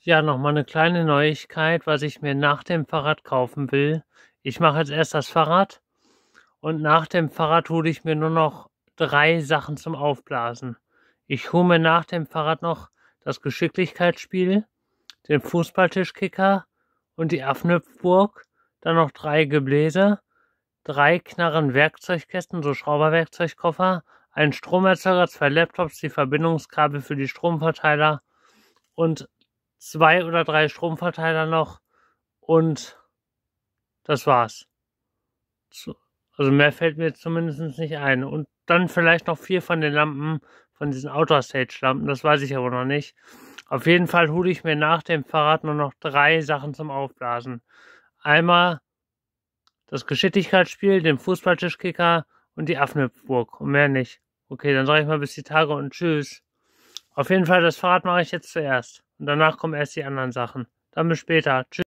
Ja, nochmal eine kleine Neuigkeit, was ich mir nach dem Fahrrad kaufen will. Ich mache jetzt erst das Fahrrad und nach dem Fahrrad hole ich mir nur noch drei Sachen zum Aufblasen. Ich hole mir nach dem Fahrrad noch das Geschicklichkeitsspiel, den Fußballtischkicker und die Affnöpfburg, dann noch drei Gebläse, drei Knarren Werkzeugkästen, so Schrauberwerkzeugkoffer, einen Stromerzeuger, zwei Laptops, die Verbindungskabel für die Stromverteiler und zwei oder drei Stromverteiler noch und das war's. Also mehr fällt mir zumindest nicht ein. Und dann vielleicht noch vier von den Lampen, von diesen Outer Stage Lampen, das weiß ich aber noch nicht. Auf jeden Fall hole ich mir nach dem Fahrrad nur noch drei Sachen zum Aufblasen. Einmal das Geschicklichkeitsspiel, den Fußballtischkicker und die Affenhüpfburg und mehr nicht. Okay, dann sage ich mal bis die Tage und tschüss. Auf jeden Fall, das Fahrrad mache ich jetzt zuerst. Und danach kommen erst die anderen Sachen. Dann bis später. Tschüss.